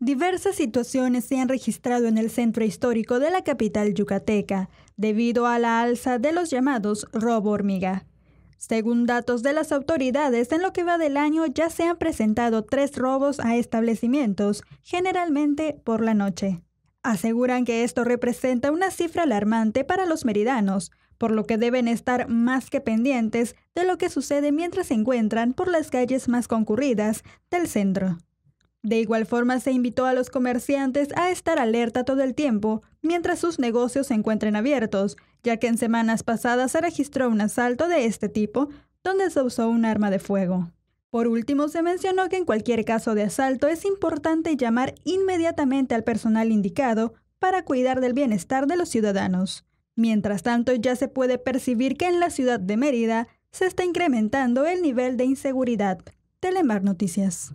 Diversas situaciones se han registrado en el centro histórico de la capital yucateca debido a la alza de los llamados robo hormiga. Según datos de las autoridades, en lo que va del año ya se han presentado tres robos a establecimientos, generalmente por la noche. Aseguran que esto representa una cifra alarmante para los meridanos, por lo que deben estar más que pendientes de lo que sucede mientras se encuentran por las calles más concurridas del centro. De igual forma, se invitó a los comerciantes a estar alerta todo el tiempo mientras sus negocios se encuentren abiertos, ya que en semanas pasadas se registró un asalto de este tipo donde se usó un arma de fuego. Por último, se mencionó que en cualquier caso de asalto es importante llamar inmediatamente al personal indicado para cuidar del bienestar de los ciudadanos. Mientras tanto, ya se puede percibir que en la ciudad de Mérida se está incrementando el nivel de inseguridad. Telemar Noticias.